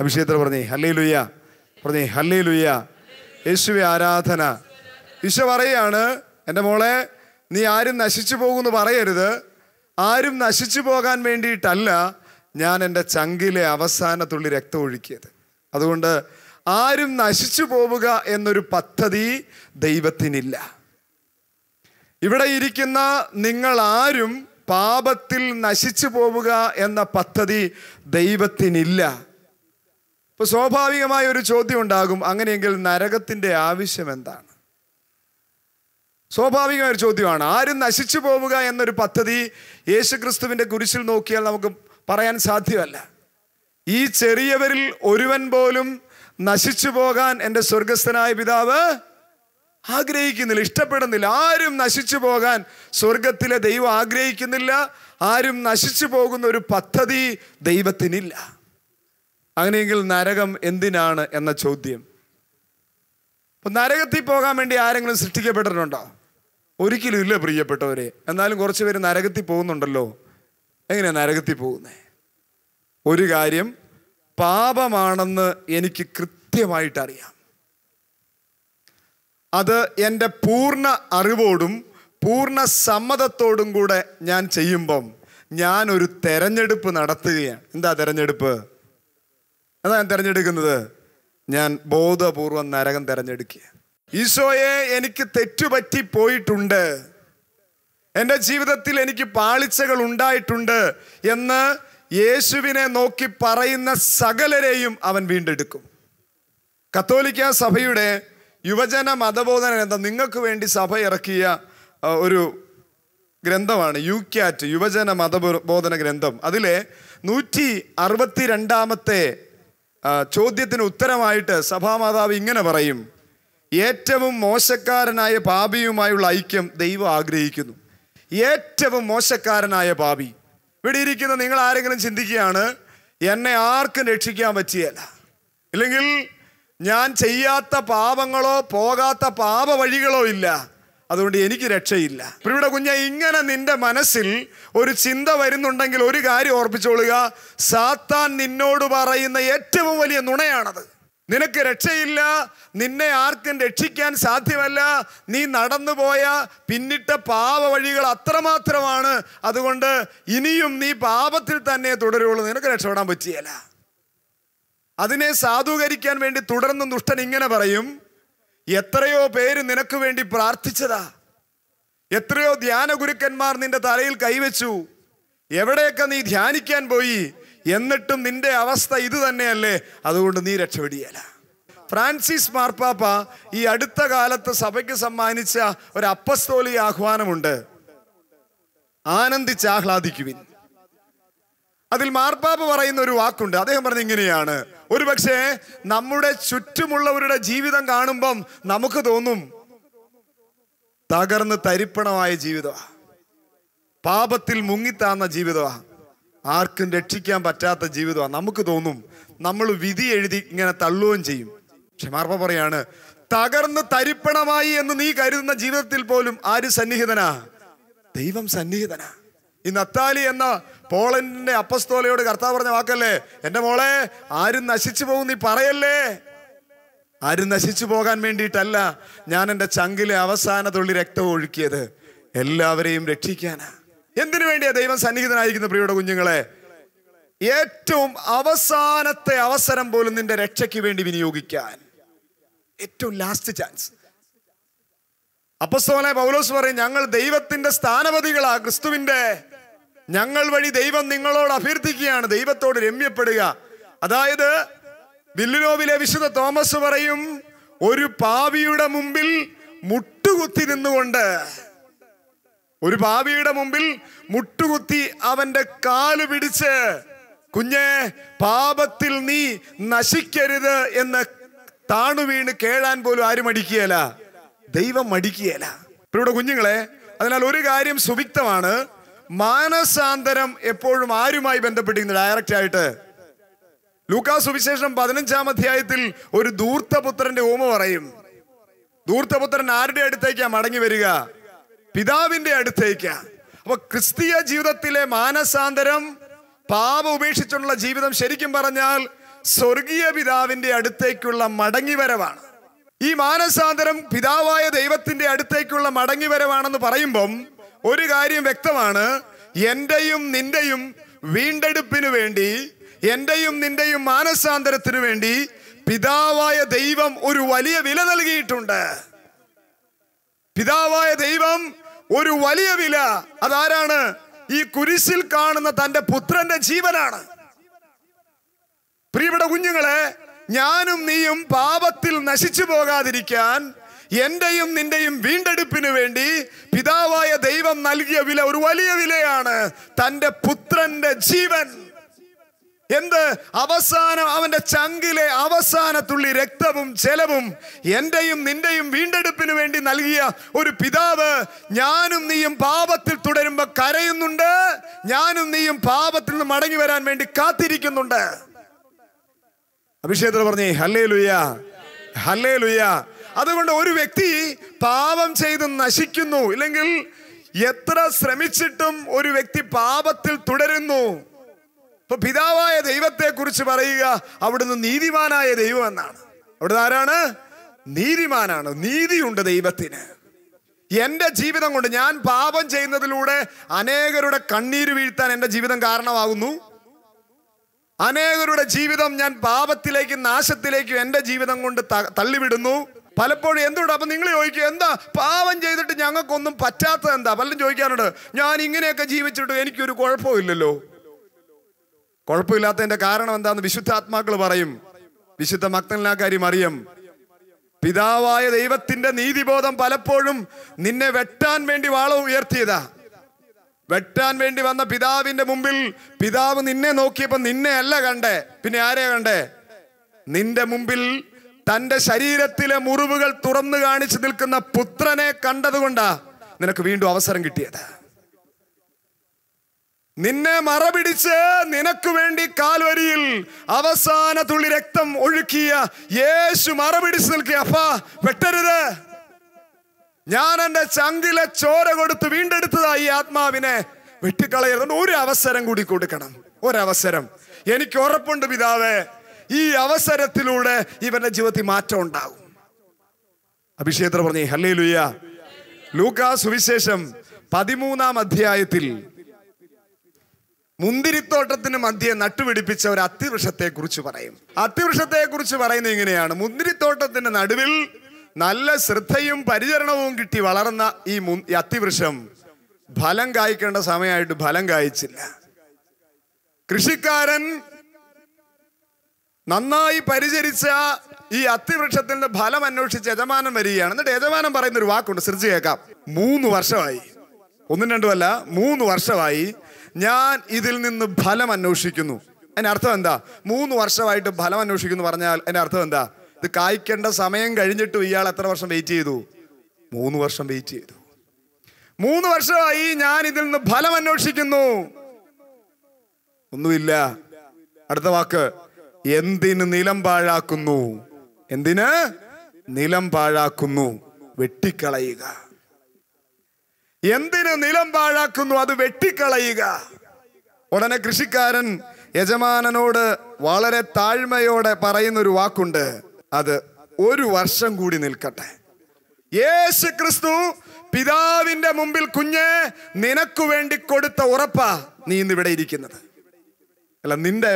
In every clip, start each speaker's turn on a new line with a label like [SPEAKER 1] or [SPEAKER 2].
[SPEAKER 1] അഭിഷേകത്തിൽ പറഞ്ഞേ ഹല്ലേ ലുയ്യ പറഞ്ഞേ ഹല്ലേ ലുയ്യ യേശുവെ ആരാധന ഈശോ പറയാണ് എൻ്റെ മോളെ നീ ആരും നശിച്ചു പോകുമെന്ന് പറയരുത് ആരും നശിച്ചു പോകാൻ വേണ്ടിയിട്ടല്ല ഞാൻ എൻ്റെ ചങ്കിലെ അവസാന തുള്ളി രക്തം ഒഴുക്കിയത് അതുകൊണ്ട് ആരും നശിച്ചു പോവുക എന്നൊരു പദ്ധതി ദൈവത്തിനില്ല ഇവിടെ ഇരിക്കുന്ന നിങ്ങൾ ആരും പാപത്തിൽ നശിച്ചു പോവുക എന്ന പദ്ധതി ദൈവത്തിനില്ല അപ്പോൾ സ്വാഭാവികമായ ഒരു ചോദ്യം ഉണ്ടാകും അങ്ങനെയെങ്കിൽ നരകത്തിൻ്റെ ആവശ്യം എന്താണ് സ്വാഭാവികമായ ഒരു ചോദ്യമാണ് ആരും നശിച്ചു പോവുക എന്നൊരു പദ്ധതി യേശുക്രിസ്തുവിൻ്റെ കുരിശിൽ നോക്കിയാൽ നമുക്ക് പറയാൻ സാധ്യമല്ല ഈ ചെറിയവരിൽ ഒരുവൻ പോലും നശിച്ചു പോകാൻ എൻ്റെ സ്വർഗസ്ഥനായ പിതാവ് ആഗ്രഹിക്കുന്നില്ല ഇഷ്ടപ്പെടുന്നില്ല ആരും നശിച്ചു പോകാൻ സ്വർഗത്തിലെ ദൈവം ആഗ്രഹിക്കുന്നില്ല ആരും നശിച്ചു പോകുന്ന ഒരു പദ്ധതി ദൈവത്തിനില്ല അങ്ങനെയെങ്കിൽ നരകം എന്തിനാണ് എന്ന ചോദ്യം അപ്പം നരകത്തിൽ പോകാൻ വേണ്ടി ആരെങ്കിലും സൃഷ്ടിക്കപ്പെട്ടിട്ടുണ്ടോ ഒരിക്കലും ഇല്ല പ്രിയപ്പെട്ടവരെ എന്നാലും കുറച്ച് പേര് നരകത്തിൽ പോകുന്നുണ്ടല്ലോ എങ്ങനെയാണ് നരകത്തിൽ പോകുന്നത് ഒരു കാര്യം പാപമാണെന്ന് എനിക്ക് കൃത്യമായിട്ടറിയാം അത് എൻ്റെ പൂർണ്ണ അറിവോടും പൂർണ്ണ സമ്മതത്തോടും കൂടെ ഞാൻ ചെയ്യുമ്പം ഞാനൊരു തെരഞ്ഞെടുപ്പ് നടത്തുകയാണ് എന്താ തെരഞ്ഞെടുപ്പ് അതാണ് തിരഞ്ഞെടുക്കുന്നത് ഞാൻ ബോധപൂർവം നരകം തിരഞ്ഞെടുക്കുക ഈശോയെ എനിക്ക് തെറ്റുപറ്റി പോയിട്ടുണ്ട് എൻ്റെ ജീവിതത്തിൽ എനിക്ക് പാളിച്ചകൾ ഉണ്ടായിട്ടുണ്ട് എന്ന് യേശുവിനെ നോക്കി പറയുന്ന സകലരെയും അവൻ വീണ്ടെടുക്കും കത്തോലിക്ക സഭയുടെ യുവജന മതബോധന എന്താ നിങ്ങൾക്ക് വേണ്ടി സഭ ഇറക്കിയ ഒരു ഗ്രന്ഥമാണ് യു ക്യാറ്റ് യുവജന മതബോധന ഗ്രന്ഥം അതിലെ നൂറ്റി അറുപത്തി രണ്ടാമത്തെ ചോദ്യത്തിന് ഉത്തരമായിട്ട് സഭാമാതാവ് ഇങ്ങനെ പറയും ഏറ്റവും മോശക്കാരനായ പാപിയുമായുള്ള ഐക്യം ദൈവം ആഗ്രഹിക്കുന്നു ഏറ്റവും മോശക്കാരനായ പാപി ഇവിടെ ഇരിക്കുന്ന നിങ്ങൾ ആരെങ്കിലും ചിന്തിക്കുകയാണ് എന്നെ ആർക്കും രക്ഷിക്കാൻ പറ്റിയല്ല ഇല്ലെങ്കിൽ ഞാൻ ചെയ്യാത്ത പാപങ്ങളോ പോകാത്ത പാപ വഴികളോ ഇല്ല അതുകൊണ്ട് എനിക്ക് രക്ഷയില്ല ഇവിടെ കുഞ്ഞ ഇങ്ങനെ നിന്റെ മനസ്സിൽ ഒരു ചിന്ത വരുന്നുണ്ടെങ്കിൽ ഒരു കാര്യം ഓർപ്പിച്ചോളുക സാത്താൻ നിന്നോട് പറയുന്ന ഏറ്റവും വലിയ നുണയാണത് നിനക്ക് രക്ഷയില്ല നിന്നെ ആർക്കും രക്ഷിക്കാൻ സാധ്യമല്ല നീ നടന്നു പോയ പിന്നിട്ട പാപ വഴികൾ അത്രമാത്രമാണ് അതുകൊണ്ട് ഇനിയും നീ പാപത്തിൽ തന്നെ തുടരുള്ളൂ നിനക്ക് രക്ഷപ്പെടാൻ പറ്റിയല്ല അതിനെ സാധൂകരിക്കാൻ വേണ്ടി തുടർന്നും ദുഷ്ടൻ ഇങ്ങനെ പറയും എത്രയോ പേര് നിനക്ക് വേണ്ടി പ്രാർത്ഥിച്ചതാ എത്രയോ ധ്യാന ഗുരുക്കന്മാർ നിന്റെ തലയിൽ കൈവച്ചു എവിടെയൊക്കെ നീ ധ്യാനിക്കാൻ പോയി എന്നിട്ടും നിന്റെ അവസ്ഥ ഇത് തന്നെയല്ലേ അതുകൊണ്ട് നീ രക്ഷപ്പെടിയല ഫ്രാൻസിസ് മാർപ്പാപ്പ ഈ അടുത്ത കാലത്ത് സഭയ്ക്ക് സമ്മാനിച്ച ഒരു അപ്പസ്തോലി ആഹ്വാനമുണ്ട് ആനന്ദിച്ച് ആഹ്ലാദിക്കുവിൻ അതിൽ മാർപ്പാപ്പ പറയുന്ന ഒരു വാക്കുണ്ട് അദ്ദേഹം പറഞ്ഞിങ്ങനെയാണ് ഒരു പക്ഷേ നമ്മുടെ ചുറ്റുമുള്ളവരുടെ ജീവിതം കാണുമ്പം നമുക്ക് തോന്നും തകർന്ന് തരിപ്പണമായ ജീവിതമാണ് പാപത്തിൽ മുങ്ങിത്താന്ന ജീവിതമാ ആർക്കും രക്ഷിക്കാൻ പറ്റാത്ത ജീവിതമാണ് നമുക്ക് തോന്നും നമ്മൾ വിധി എഴുതി ഇങ്ങനെ തള്ളുകയും ചെയ്യും ക്ഷമാർപ്പ പറയാണ് തകർന്ന് തരിപ്പണമായി എന്ന് നീ കരുതുന്ന ജീവിതത്തിൽ പോലും ആര് സന്നിഹിതനാ ദൈവം സന്നിഹിതനാ ഈ നത്താലി എന്ന പോളണ്ടിന്റെ അപ്പസ്തോലയോട് കർത്താവ് പറഞ്ഞ വാക്കല്ലേ എന്റെ മോളെ ആരും നശിച്ചു പോകും നീ പറയല്ലേ ആരും നശിച്ചു പോകാൻ വേണ്ടിയിട്ടല്ല ഞാൻ എൻ്റെ ചങ്കിലെ അവസാന തുള്ളി രക്തം ഒഴുക്കിയത് എല്ലാവരെയും രക്ഷിക്കാനാ എന്തിനു വേണ്ടിയാ ദൈവം സന്നിഹിതനായിരിക്കുന്ന പ്രിയുടെ കുഞ്ഞുങ്ങളെ ഏറ്റവും അവസാനത്തെ അവസരം പോലും നിന്റെ രക്ഷയ്ക്ക് വേണ്ടി വിനിയോഗിക്കാൻ ഏറ്റവും ലാസ്റ്റ് ചാൻസ് അപ്പസ്തോലെ പൗലോസ് പറയും ഞങ്ങൾ ദൈവത്തിന്റെ സ്ഥാനപതികളാ ക്രിസ്തുവിന്റെ ഞങ്ങൾ വഴി ദൈവം നിങ്ങളോട് അഭ്യർത്ഥിക്കുകയാണ് ദൈവത്തോട് രമ്യപ്പെടുക അതായത് ബില്ലുനോവിലെ വിശുദ്ധ തോമസ് പറയും ഒരു പാവിയുടെ മുമ്പിൽ മുട്ടുകുത്തി നിന്നുകൊണ്ട് ഒരു പാവിയുടെ മുമ്പിൽ മുട്ടുകുത്തി അവന്റെ കാല് പിടിച്ച് കുഞ്ഞെ പാപത്തിൽ നീ നശിക്കരുത് എന്ന് താണു വീണ് കേഴാൻ പോലും ആരും അടിക്കുകയല്ല ദൈവം അടിക്കുകയല്ല ഇവിടെ കുഞ്ഞുങ്ങളെ അതിനാൽ ഒരു കാര്യം സുവിക്തമാണ് മാനസാന്തരം എപ്പോഴും ആരുമായി ബന്ധപ്പെട്ടിരുന്നു ഡയറക്റ്റ് ആയിട്ട് ലൂക്കാ സുവിശേഷം പതിനഞ്ചാം അധ്യായത്തിൽ ഒരു ദൂർത്തപുത്രന്റെ ഓമ പറയും ദൂർത്തപുത്രൻ ആരുടെ അടുത്തേക്കാ മടങ്ങി വരിക പിതാവിന്റെ അടുത്തേക്കാ അപ്പൊ ക്രിസ്തീയ ജീവിതത്തിലെ മാനസാന്തരം പാപ ഉപേക്ഷിച്ചുള്ള ജീവിതം ശരിക്കും പറഞ്ഞാൽ സ്വർഗീയ പിതാവിന്റെ അടുത്തേക്കുള്ള മടങ്ങിവരവാണ് ഈ മാനസാന്തരം പിതാവായ ദൈവത്തിന്റെ അടുത്തേക്കുള്ള മടങ്ങിവരവാണെന്ന് പറയുമ്പം ഒരു കാര്യം വ്യക്തമാണ് എന്റെയും നിന്റെയും വീണ്ടെടുപ്പിനു വേണ്ടി എന്റെയും നിന്റെയും മാനസാന്തരത്തിനു വേണ്ടി പിതാവായ ദൈവം ഒരു വലിയ വില നൽകിയിട്ടുണ്ട് പിതാവായ ദൈവം ഒരു വലിയ വില അതാരാണ് ഈ കുരിശിൽ കാണുന്ന തന്റെ പുത്രന്റെ ജീവനാണ് പ്രിയപ്പെട്ട കുഞ്ഞുങ്ങളെ ഞാനും നീയും പാപത്തിൽ നശിച്ചു പോകാതിരിക്കാൻ എന്റെയും നിന്റെയും വീണ്ടെടുപ്പിനു വേണ്ടി പിതാവായ ദൈവം നൽകിയ വില ഒരു വലിയ വിലയാണ് തൻ്റെ പുത്രന്റെ ജീവൻ എന്ത് അവസാനം അവന്റെ ചങ്കിലെ അവസാന തുള്ളി രക്തവും ചെലവും എന്റെയും നിന്റെയും വീണ്ടെടുപ്പിന് വേണ്ടി നൽകിയ ഒരു പിതാവ് ഞാനും നീയും പാപത്തിൽ തുടരുമ്പോൾ കരയുന്നുണ്ട് ഞാനും നീയും പാപത്തിൽ നിന്ന് മടങ്ങി വരാൻ വേണ്ടി കാത്തിരിക്കുന്നുണ്ട് അഭിഷേകത്തിൽ പറഞ്ഞേ ഹല്ലേ ലുയാ ഹല്ലേ ലുയാ അതുകൊണ്ട് ഒരു വ്യക്തി പാപം ചെയ്ത് നശിക്കുന്നു ഇല്ലെങ്കിൽ എത്ര ശ്രമിച്ചിട്ടും ഒരു വ്യക്തി പാപത്തിൽ തുടരുന്നു ഇപ്പൊ പിതാവായ ദൈവത്തെ കുറിച്ച് പറയുക അവിടുന്ന് നീതിമാനായ ദൈവം എന്നാണ് അവിടെ ആരാണ് നീതിമാനാണ് നീതിയുണ്ട് ദൈവത്തിന് എൻ്റെ ജീവിതം കൊണ്ട് ഞാൻ പാപം ചെയ്യുന്നതിലൂടെ അനേകരുടെ കണ്ണീര് വീഴ്ത്താൻ എൻ്റെ ജീവിതം കാരണമാകുന്നു അനേകരുടെ ജീവിതം ഞാൻ പാപത്തിലേക്കും നാശത്തിലേക്കും എൻ്റെ ജീവിതം കൊണ്ട് തള്ളിവിടുന്നു പലപ്പോഴും എന്തുണ്ട് അപ്പം നിങ്ങൾ ചോദിക്കുക എന്താ പാവം ചെയ്തിട്ട് ഞങ്ങൾക്കൊന്നും പറ്റാത്തത് എന്താ പലരും ചോദിക്കാറുണ്ട് ഞാൻ ഇങ്ങനെയൊക്കെ ജീവിച്ചിട്ട് എനിക്കൊരു കുഴപ്പമില്ലല്ലോ കുഴപ്പമില്ലാത്തതിൻ്റെ കാരണം എന്താണെന്ന് വിശുദ്ധാത്മാക്കൾ പറയും വിശുദ്ധ കാര്യം മറിയം പിതാവായ ദൈവത്തിന്റെ നീതിബോധം പലപ്പോഴും നിന്നെ വെട്ടാൻ വേണ്ടി വാള ഉയർത്തിയതാ വെട്ടാൻ വേണ്ടി വന്ന പിതാവിന്റെ മുമ്പിൽ പിതാവ് നിന്നെ നോക്കിയപ്പോൾ നിന്നെ അല്ല കണ്ടേ പിന്നെ ആരെയാണ് കണ്ടേ നിന്റെ മുമ്പിൽ തൻ്റെ ശരീരത്തിലെ മുറിവുകൾ തുറന്നു കാണിച്ചു നിൽക്കുന്ന പുത്രനെ കണ്ടതുകൊണ്ടാ നിനക്ക് വീണ്ടും അവസരം കിട്ടിയത് നിന്നെ മറപിടിച്ച് നിനക്ക് വേണ്ടി കാൽവരിയിൽ അവസാന തുള്ളി രക്തം ഒഴുക്കിയ യേശു മറപിടിച്ച് നിൽക്കുക അപ്പാ വെട്ടരുത് ഞാൻ എൻ്റെ ചങ്കിലെ ചോര കൊടുത്ത് വീണ്ടെടുത്തതാ ഈ ആത്മാവിനെ വെട്ടിക്കളയരുത് ഒരു അവസരം കൂടി കൊടുക്കണം ഒരവസരം എനിക്ക് ഉറപ്പുണ്ട് പിതാവേ ഈ അവസരത്തിലൂടെ ഇവന്റെ ജീവിതത്തിൽ മാറ്റം ഉണ്ടാകും അഭിഷേത്ര പറഞ്ഞു ഹല്ലേ ലുയ്യ ലൂക്കാ സുവിശേഷം പതിമൂന്നാം അധ്യായത്തിൽ മുന്തിരിത്തോട്ടത്തിന് മധ്യേ നട്ടുപിടിപ്പിച്ച ഒരു അത്തിവൃക്ഷത്തെ കുറിച്ച് പറയും അത്തിവൃക്ഷത്തെ കുറിച്ച് പറയുന്നത് ഇങ്ങനെയാണ് മുന്തിരിത്തോട്ടത്തിന്റെ നടുവിൽ നല്ല ശ്രദ്ധയും പരിചരണവും കിട്ടി വളർന്ന ഈ മു അത്തിവൃക്ഷം ഫലം കായ്ക്കേണ്ട സമയമായിട്ട് ഫലം കായ്ച്ചില്ല കൃഷിക്കാരൻ നന്നായി പരിചരിച്ച ഈ അത്തിവൃക്ഷത്തിന്റെ ഫലം അന്വേഷിച്ച് യജമാനം വരികയാണ് എന്നിട്ട് യജമാനം പറയുന്ന ഒരു വാക്കുണ്ട് സൃജി കേൾക്കാം മൂന്ന് വർഷമായി ഒന്നും രണ്ടുമല്ല മൂന്ന് വർഷമായി ഞാൻ ഇതിൽ നിന്ന് ഫലം അന്വേഷിക്കുന്നു അതിൻ്റെ അർത്ഥം എന്താ മൂന്ന് വർഷമായിട്ട് ഫലം അന്വേഷിക്കുന്നു പറഞ്ഞാൽ അതിൻ്റെ അർത്ഥം എന്താ ഇത് കായ്ക്കേണ്ട സമയം കഴിഞ്ഞിട്ടും ഇയാൾ എത്ര വർഷം വെയിറ്റ് ചെയ്തു മൂന്ന് വർഷം വെയിറ്റ് ചെയ്തു മൂന്ന് വർഷമായി ഞാൻ ഇതിൽ നിന്ന് ഫലം അന്വേഷിക്കുന്നു ഒന്നുമില്ല അടുത്ത വാക്ക് എന്തിന് നിലം പാഴാക്കുന്നു എന്തിന് നിലം പാഴാക്കുന്നു വെട്ടിക്കളയുക എന്തിന് നിലം പാഴാക്കുന്നു അത് വെട്ടിക്കളയുക ഉടനെ കൃഷിക്കാരൻ യജമാനനോട് വളരെ താഴ്മയോടെ പറയുന്നൊരു വാക്കുണ്ട് അത് ഒരു വർഷം കൂടി നിൽക്കട്ടെ യേശു ക്രിസ്തു പിതാവിന്റെ മുമ്പിൽ കുഞ്ഞ് നിനക്ക് വേണ്ടി കൊടുത്ത ഉറപ്പാ നീ ഇന്നിവിടെ ഇരിക്കുന്നത് അല്ല നിന്റെ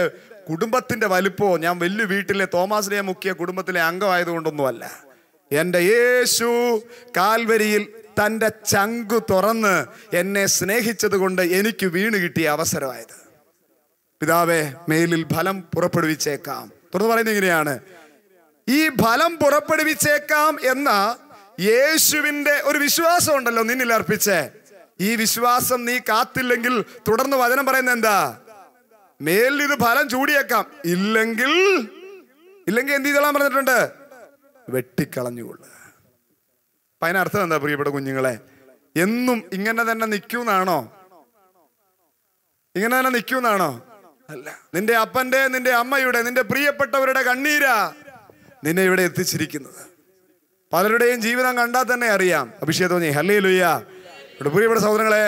[SPEAKER 1] കുടുംബത്തിൻ്റെ വലിപ്പോ ഞാൻ വലിയ വീട്ടിലെ തോമാസിനെ മുക്കിയ കുടുംബത്തിലെ അംഗമായതുകൊണ്ടൊന്നുമല്ല എൻ്റെ യേശു കാൽവരിയിൽ തൻ്റെ ചങ്കു തുറന്ന് എന്നെ സ്നേഹിച്ചത് കൊണ്ട് എനിക്ക് വീണ് കിട്ടിയ അവസരമായത് പിതാവേ മേലിൽ ഫലം പുറപ്പെടുവിച്ചേക്കാം തുറന്ന് പറയുന്നത് ഇങ്ങനെയാണ് ഈ ഫലം പുറപ്പെടുവിച്ചേക്കാം എന്ന യേശുവിൻ്റെ ഒരു വിശ്വാസം ഉണ്ടല്ലോ നിന്നിൽ അർപ്പിച്ച് ഈ വിശ്വാസം നീ കാത്തില്ലെങ്കിൽ തുടർന്ന് വചനം പറയുന്നത് എന്താ മേലിൽ ഇത് ഫലം ചൂടിയേക്കാം ഇല്ലെങ്കിൽ ഇല്ലെങ്കിൽ എന്ത് ചെയ്തോളാൻ പറഞ്ഞിട്ടുണ്ട് വെട്ടിക്കളഞ്ഞുകൊള്ളുക അപ്പൊ അതിനർത്ഥം എന്താ പ്രിയപ്പെട്ട കുഞ്ഞുങ്ങളെ എന്നും ഇങ്ങനെ തന്നെ നിൽക്കൂന്നാണോ ഇങ്ങനെ തന്നെ നിൽക്കൂന്നാണോ അല്ല നിന്റെ അപ്പന്റെ നിന്റെ അമ്മയുടെ നിന്റെ പ്രിയപ്പെട്ടവരുടെ കണ്ണീരാ നിന്നെ ഇവിടെ എത്തിച്ചിരിക്കുന്നത് പലരുടെയും ജീവിതം കണ്ടാൽ തന്നെ അറിയാം അഭിഷേക് തോന്നി ഹല്ലേ ലുയ്യ പ്രിയപ്പെട്ട സഹോദരങ്ങളെ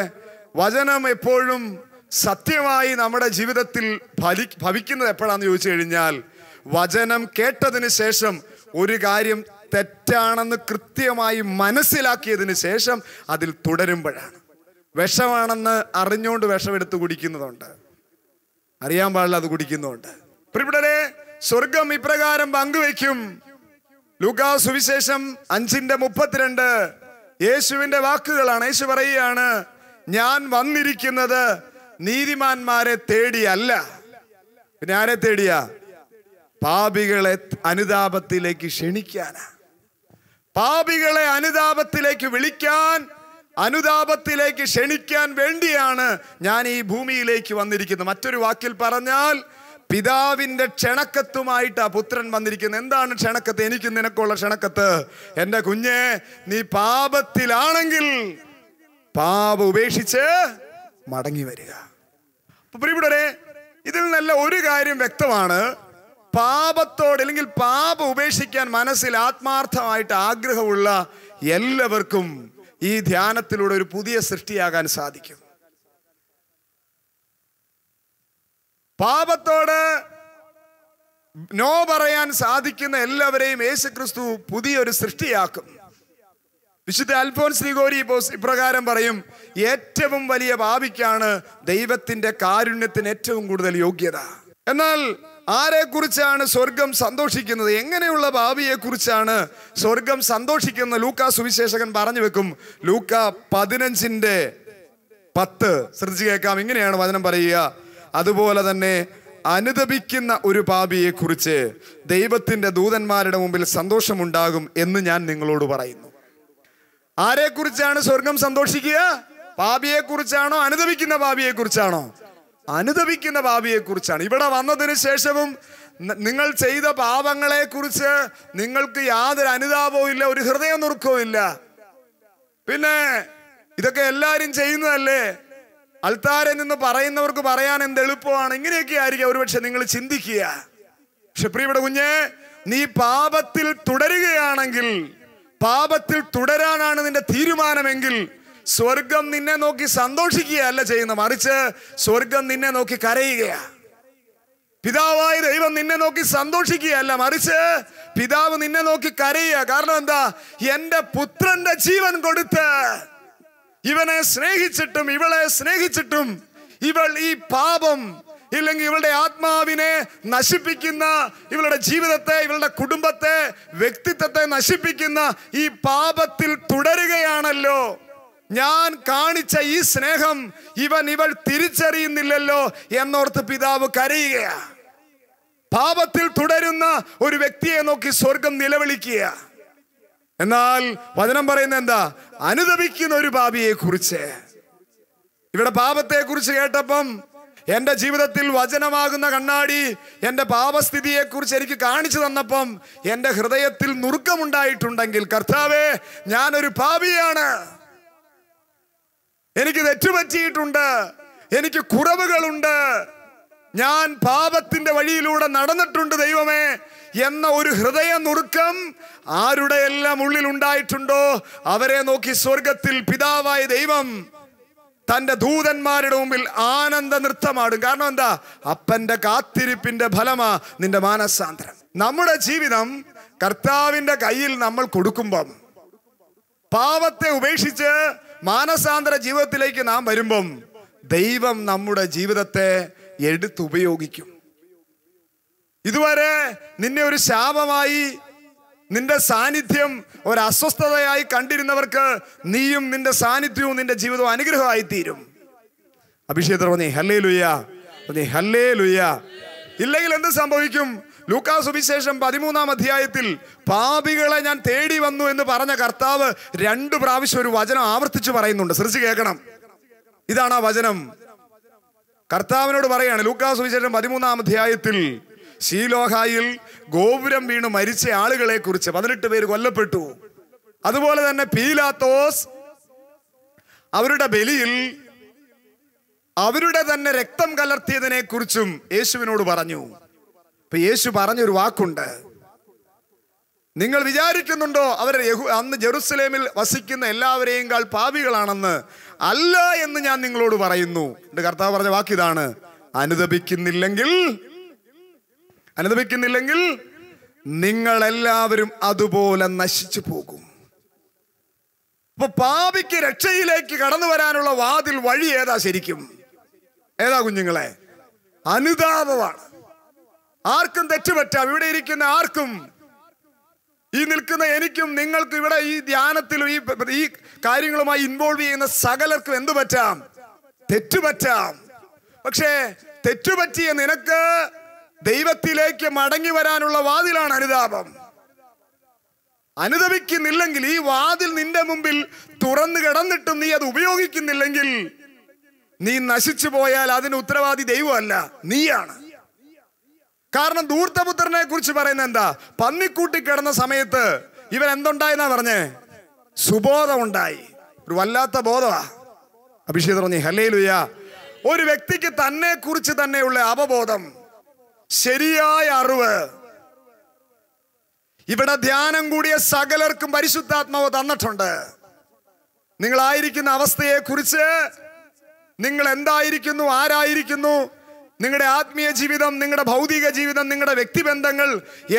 [SPEAKER 1] വചനം എപ്പോഴും സത്യമായി നമ്മുടെ ജീവിതത്തിൽ ഫലി ഭവിക്കുന്നത് എപ്പോഴാണെന്ന് ചോദിച്ചു കഴിഞ്ഞാൽ വചനം കേട്ടതിന് ശേഷം ഒരു കാര്യം തെറ്റാണെന്ന് കൃത്യമായി മനസ്സിലാക്കിയതിന് ശേഷം അതിൽ തുടരുമ്പോഴാണ് വിഷമാണെന്ന് അറിഞ്ഞുകൊണ്ട് വിഷമെടുത്ത് കുടിക്കുന്നതുണ്ട് അറിയാൻ പാടില്ല അത് കുടിക്കുന്നതുണ്ട് പ്രിപിടരെ സ്വർഗം ഇപ്രകാരം പങ്കുവയ്ക്കും ലുഗാ സുവിശേഷം അഞ്ചിന്റെ മുപ്പത്തിരണ്ട് യേശുവിന്റെ വാക്കുകളാണ് യേശു പറയുകയാണ് ഞാൻ വന്നിരിക്കുന്നത് നീതിമാന്മാരെ തേടിയല്ല പിന്നെ ആരെ തേടിയാ പാപികളെ അനുതാപത്തിലേക്ക് ക്ഷണിക്കാനാ പാപികളെ അനുതാപത്തിലേക്ക് വിളിക്കാൻ അനുതാപത്തിലേക്ക് ക്ഷണിക്കാൻ വേണ്ടിയാണ് ഞാൻ ഈ ഭൂമിയിലേക്ക് വന്നിരിക്കുന്നത് മറ്റൊരു വാക്കിൽ പറഞ്ഞാൽ പിതാവിൻ്റെ ക്ഷണക്കത്തുമായിട്ടാ പുത്രൻ വന്നിരിക്കുന്നത് എന്താണ് ക്ഷണക്കത്ത് എനിക്ക് നിനക്കുള്ള ക്ഷണക്കത്ത് എൻ്റെ കുഞ്ഞെ നീ പാപത്തിലാണെങ്കിൽ പാപ ഉപേക്ഷിച്ച് മടങ്ങി വരിക പ്രിയപ്പെട്ടവരെ ഇതിൽ നല്ല ഒരു കാര്യം വ്യക്തമാണ് പാപത്തോട് അല്ലെങ്കിൽ പാപ ഉപേക്ഷിക്കാൻ മനസ്സിൽ ആത്മാർത്ഥമായിട്ട് ആഗ്രഹമുള്ള എല്ലാവർക്കും ഈ ധ്യാനത്തിലൂടെ ഒരു പുതിയ സൃഷ്ടിയാകാൻ സാധിക്കും പാപത്തോട് നോ പറയാൻ സാധിക്കുന്ന എല്ലാവരെയും യേശുക്രിസ്തു പുതിയൊരു സൃഷ്ടിയാക്കും വിശുദ്ധ അൽഫോൻസ് ലിഗോരി ബോസ് ഇപ്രകാരം പറയും ഏറ്റവും വലിയ ഭാവിക്കാണ് ദൈവത്തിന്റെ കാരുണ്യത്തിന് ഏറ്റവും കൂടുതൽ യോഗ്യത എന്നാൽ ആരെക്കുറിച്ചാണ് സ്വർഗം സന്തോഷിക്കുന്നത് എങ്ങനെയുള്ള ഭാവിയെക്കുറിച്ചാണ് സ്വർഗം സന്തോഷിക്കുന്ന ലൂക്ക സുവിശേഷകൻ പറഞ്ഞു വെക്കും ലൂക്ക പതിനഞ്ചിന്റെ പത്ത് ശ്രദ്ധിച്ചു കേൾക്കാം ഇങ്ങനെയാണ് വചനം പറയുക അതുപോലെ തന്നെ അനുദപിക്കുന്ന ഒരു പാപിയെക്കുറിച്ച് ദൈവത്തിന്റെ ദൂതന്മാരുടെ മുമ്പിൽ സന്തോഷമുണ്ടാകും എന്ന് ഞാൻ നിങ്ങളോട് പറയുന്നു ആരെക്കുറിച്ചാണ് സ്വർഗം സന്തോഷിക്കുക കുറിച്ചാണോ അനുദപിക്കുന്ന കുറിച്ചാണോ അനുദപിക്കുന്ന കുറിച്ചാണ് ഇവിടെ വന്നതിന് ശേഷവും നിങ്ങൾ ചെയ്ത പാപങ്ങളെക്കുറിച്ച് നിങ്ങൾക്ക് യാതൊരു അനുതാപവും ഇല്ല ഒരു ഹൃദയ നുറുക്കവും ഇല്ല പിന്നെ ഇതൊക്കെ എല്ലാവരും ചെയ്യുന്നതല്ലേ അൽത്താരൻ നിന്ന് പറയുന്നവർക്ക് പറയാൻ എന്ത് എളുപ്പമാണ് ഇങ്ങനെയൊക്കെ ആയിരിക്കും ഒരുപക്ഷെ നിങ്ങൾ ചിന്തിക്കുക പക്ഷെ പ്രിയയുടെ കുഞ്ഞ് നീ പാപത്തിൽ തുടരുകയാണെങ്കിൽ പാപത്തിൽ തുടരാനാണ് നിന്റെ തീരുമാനമെങ്കിൽ സ്വർഗം നിന്നെ നോക്കി സന്തോഷിക്കുകയല്ല ചെയ്യുന്ന മറിച്ച് സ്വർഗം നിന്നെ നോക്കി കരയുകയാണ് പിതാവായ ദൈവം നിന്നെ നോക്കി സന്തോഷിക്കുകയല്ല മറിച്ച് പിതാവ് നിന്നെ നോക്കി കരയുക കാരണം എന്താ എൻ്റെ പുത്രന്റെ ജീവൻ കൊടുത്ത് ഇവനെ സ്നേഹിച്ചിട്ടും ഇവളെ സ്നേഹിച്ചിട്ടും ഇവൾ ഈ പാപം ഇല്ലെങ്കിൽ ഇവളുടെ ആത്മാവിനെ നശിപ്പിക്കുന്ന ഇവളുടെ ജീവിതത്തെ ഇവളുടെ കുടുംബത്തെ വ്യക്തിത്വത്തെ നശിപ്പിക്കുന്ന ഈ പാപത്തിൽ തുടരുകയാണല്ലോ ഞാൻ കാണിച്ച ഈ സ്നേഹം ഇവൻ ഇവൾ തിരിച്ചറിയുന്നില്ലല്ലോ എന്നോർത്ത് പിതാവ് കരയുകയാ പാപത്തിൽ തുടരുന്ന ഒരു വ്യക്തിയെ നോക്കി സ്വർഗം നിലവിളിക്കുക എന്നാൽ വചനം പറയുന്ന എന്താ അനുദപിക്കുന്ന ഒരു പാപിയെ കുറിച്ച് ഇവിടെ പാപത്തെ കുറിച്ച് കേട്ടപ്പം എൻ്റെ ജീവിതത്തിൽ വചനമാകുന്ന കണ്ണാടി എൻ്റെ പാപസ്ഥിതിയെക്കുറിച്ച് എനിക്ക് കാണിച്ചു തന്നപ്പം എൻ്റെ ഹൃദയത്തിൽ നുറുക്കമുണ്ടായിട്ടുണ്ടെങ്കിൽ കർത്താവേ ഞാനൊരു പാപിയാണ് എനിക്ക് തെറ്റുപറ്റിയിട്ടുണ്ട് എനിക്ക് കുറവുകളുണ്ട് ഞാൻ പാപത്തിൻ്റെ വഴിയിലൂടെ നടന്നിട്ടുണ്ട് ദൈവമേ എന്ന ഒരു ഹൃദയ നുറുക്കം ആരുടെ എല്ലാം ഉള്ളിൽ ഉണ്ടായിട്ടുണ്ടോ അവരെ നോക്കി സ്വർഗത്തിൽ പിതാവായ ദൈവം തൻ്റെ ദൂതന്മാരുടെ മുമ്പിൽ ആനന്ദ നൃത്തമാടും കാരണം എന്താ അപ്പൻ്റെ കാത്തിരിപ്പിൻ്റെ ഫലമാ നിന്റെ മാനസാന്തരം നമ്മുടെ ജീവിതം കർത്താവിൻ്റെ കയ്യിൽ നമ്മൾ കൊടുക്കുമ്പം പാപത്തെ ഉപേക്ഷിച്ച് മാനസാന്തര ജീവിതത്തിലേക്ക് നാം വരുമ്പം ദൈവം നമ്മുടെ ജീവിതത്തെ എടുത്തുപയോഗിക്കും ഇതുവരെ നിന്നെ ഒരു ശാപമായി നിന്റെ സാന്നിധ്യം ഒരസ്വസ്ഥതയായി കണ്ടിരുന്നവർക്ക് നീയും നിന്റെ സാന്നിധ്യവും നിന്റെ ജീവിതവും അനുഗ്രഹമായി തീരും അഭിഷേകർ പറഞ്ഞേ ഹല്ലേ ലുയ്യ പറഞ്ഞേ ഹല്ലേ ലുയ്യ ഇല്ലെങ്കിൽ എന്ത് സംഭവിക്കും ലൂക്കാ സുവിശേഷം പതിമൂന്നാം അധ്യായത്തിൽ പാപികളെ ഞാൻ തേടി വന്നു എന്ന് പറഞ്ഞ കർത്താവ് രണ്ടു പ്രാവശ്യം ഒരു വചനം ആവർത്തിച്ച് പറയുന്നുണ്ട് ശ്രദ്ധിച്ച് കേൾക്കണം ഇതാണ് ആ വചനം കർത്താവിനോട് പറയാണ് ലൂക്കാ സുവിശേഷം പതിമൂന്നാം അധ്യായത്തിൽ ഷീലോഹായിൽ ഗോപുരം വീണ് മരിച്ച ആളുകളെ കുറിച്ച് പതിനെട്ട് പേര് കൊല്ലപ്പെട്ടു അതുപോലെ തന്നെ പീലാത്തോസ് അവരുടെ ബലിയിൽ അവരുടെ തന്നെ രക്തം കലർത്തിയതിനെ കുറിച്ചും യേശുവിനോട് പറഞ്ഞു ഇപ്പൊ യേശു പറഞ്ഞൊരു വാക്കുണ്ട് നിങ്ങൾ വിചാരിക്കുന്നുണ്ടോ അവർ അന്ന് ജെറുസലേമിൽ വസിക്കുന്ന എല്ലാവരെയും കാൾ പാപികളാണെന്ന് അല്ല എന്ന് ഞാൻ നിങ്ങളോട് പറയുന്നു എന്റെ കർത്താവ് പറഞ്ഞ വാക്കിതാണ് അനുദപിക്കുന്നില്ലെങ്കിൽ അനുഭവിക്കുന്നില്ലെങ്കിൽ നിങ്ങളെല്ലാവരും അതുപോലെ നശിച്ചു പോകും അപ്പൊ പാപിക്ക് രക്ഷയിലേക്ക് കടന്നു വരാനുള്ള വാതിൽ വഴി ഏതാ ശരിക്കും ഏതാ കുഞ്ഞുങ്ങളെ അനുതാപമാണ് ആർക്കും തെറ്റുപറ്റാം ഇവിടെ ഇരിക്കുന്ന ആർക്കും ഈ നിൽക്കുന്ന എനിക്കും നിങ്ങൾക്കും ഇവിടെ ഈ ധ്യാനത്തിലും ഈ ഈ കാര്യങ്ങളുമായി ഇൻവോൾവ് ചെയ്യുന്ന സകലർക്കും എന്തു പറ്റാം തെറ്റുപറ്റാം പക്ഷേ തെറ്റുപറ്റിയ നിനക്ക് ദൈവത്തിലേക്ക് മടങ്ങി വരാനുള്ള വാതിലാണ് അനുതാപം അനുദപിക്കുന്നില്ലെങ്കിൽ ഈ വാതിൽ നിന്റെ മുമ്പിൽ തുറന്നു കിടന്നിട്ടും നീ അത് ഉപയോഗിക്കുന്നില്ലെങ്കിൽ നീ നശിച്ചു പോയാൽ അതിന് ഉത്തരവാദി ദൈവമല്ല നീയാണ് കാരണം ദൂർത്തപുത്രനെ കുറിച്ച് പറയുന്ന എന്താ പന്നിക്കൂട്ടി കിടന്ന സമയത്ത് ഇവൻ എന്തുണ്ടായെന്നാ പറഞ്ഞേ സുബോധം ഉണ്ടായി ഒരു വല്ലാത്ത ബോധമാ അഭിഷേക് പറഞ്ഞു ഹലേലുയ ഒരു വ്യക്തിക്ക് തന്നെ കുറിച്ച് തന്നെയുള്ള അവബോധം ശരിയായ അറിവ് ഇവിടെ ധ്യാനം കൂടിയ സകലർക്കും പരിശുദ്ധാത്മാവ് തന്നിട്ടുണ്ട് നിങ്ങളായിരിക്കുന്ന കുറിച്ച് നിങ്ങൾ എന്തായിരിക്കുന്നു ആരായിരിക്കുന്നു നിങ്ങളുടെ ആത്മീയ ജീവിതം നിങ്ങളുടെ ഭൗതിക ജീവിതം നിങ്ങളുടെ വ്യക്തിബന്ധങ്ങൾ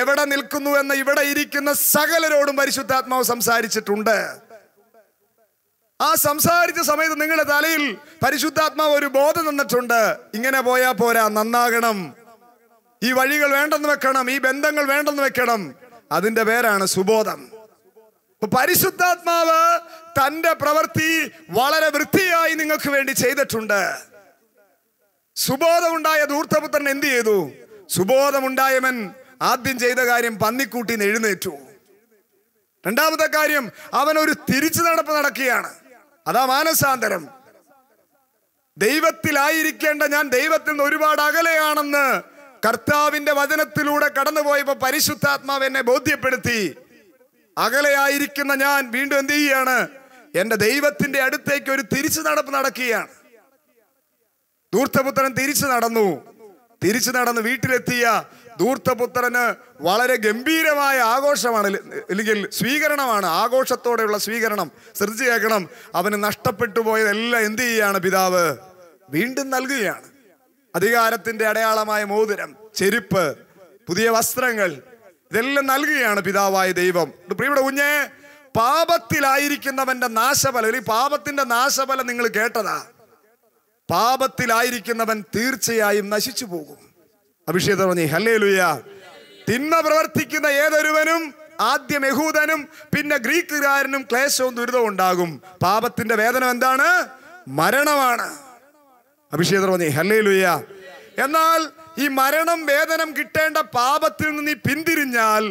[SPEAKER 1] എവിടെ നിൽക്കുന്നു എന്ന് ഇവിടെ ഇരിക്കുന്ന സകലരോടും പരിശുദ്ധാത്മാവ് സംസാരിച്ചിട്ടുണ്ട് ആ സംസാരിച്ച സമയത്ത് നിങ്ങളുടെ തലയിൽ പരിശുദ്ധാത്മാവ് ഒരു ബോധം തന്നിട്ടുണ്ട് ഇങ്ങനെ പോയാൽ പോരാ നന്നാകണം ഈ വഴികൾ വേണ്ടെന്ന് വെക്കണം ഈ ബന്ധങ്ങൾ വേണ്ടെന്ന് വെക്കണം അതിന്റെ പേരാണ് സുബോധം പരിശുദ്ധാത്മാവ് തന്റെ പ്രവൃത്തി വളരെ വൃത്തിയായി നിങ്ങൾക്ക് വേണ്ടി ചെയ്തിട്ടുണ്ട് സുബോധമുണ്ടായ ധൂർത്തപുത്രൻ എന്ത് ചെയ്തു സുബോധമുണ്ടായവൻ ആദ്യം ചെയ്ത കാര്യം പന്നിക്കൂട്ടി എഴുന്നേറ്റു രണ്ടാമത്തെ കാര്യം അവൻ ഒരു തിരിച്ചു നടപ്പ് നടക്കുകയാണ് അതാ മാനസാന്തരം ദൈവത്തിലായിരിക്കേണ്ട ഞാൻ ദൈവത്തിൽ നിന്ന് ഒരുപാട് അകലെയാണെന്ന് കർത്താവിൻ്റെ വചനത്തിലൂടെ കടന്നുപോയപ്പോൾ പരിശുദ്ധാത്മാവ് എന്നെ ബോധ്യപ്പെടുത്തി അകലെയായിരിക്കുന്ന ഞാൻ വീണ്ടും എന്ത് ചെയ്യുകയാണ് എൻ്റെ ദൈവത്തിൻ്റെ അടുത്തേക്ക് ഒരു തിരിച്ചു നടപ്പ് നടക്കുകയാണ് ദൂർത്തപുത്രൻ തിരിച്ചു നടന്നു തിരിച്ചു നടന്ന് വീട്ടിലെത്തിയ ദൂർത്തപുത്രന് വളരെ ഗംഭീരമായ ആഘോഷമാണ് അല്ലെങ്കിൽ സ്വീകരണമാണ് ആഘോഷത്തോടെയുള്ള സ്വീകരണം ശ്രദ്ധിച്ചു കേൾക്കണം അവന് നഷ്ടപ്പെട്ടു പോയതെല്ലാം എന്ത് ചെയ്യുകയാണ് പിതാവ് വീണ്ടും നൽകുകയാണ് അധികാരത്തിന്റെ അടയാളമായ മോതിരം ചെരുപ്പ് പുതിയ വസ്ത്രങ്ങൾ ഇതെല്ലാം നൽകുകയാണ് പിതാവായ ദൈവം പ്രിയയുടെ കുഞ്ഞെ പാപത്തിലായിരിക്കുന്നവന്റെ നാശഫലം അല്ലെങ്കിൽ പാപത്തിന്റെ നാശഫലം നിങ്ങൾ കേട്ടതാ പാപത്തിലായിരിക്കുന്നവൻ തീർച്ചയായും നശിച്ചു പോകും അഭിഷേകം പറഞ്ഞു ഹല്ലേ ലുയ തിന്മ പ്രവർത്തിക്കുന്ന ഏതൊരുവനും ആദ്യം യഹൂദനും പിന്നെ ഗ്രീക്കുകാരനും ക്ലേശവും ദുരിതവും ഉണ്ടാകും പാപത്തിന്റെ വേദന എന്താണ് മരണമാണ് അഭിഷേകർ പറഞ്ഞു ഹല്ലേ ലുയ എന്നാൽ ഈ മരണം വേദനം കിട്ടേണ്ട പാപത്തിൽ നിന്ന് നീ പിന്തിരിഞ്ഞാൽ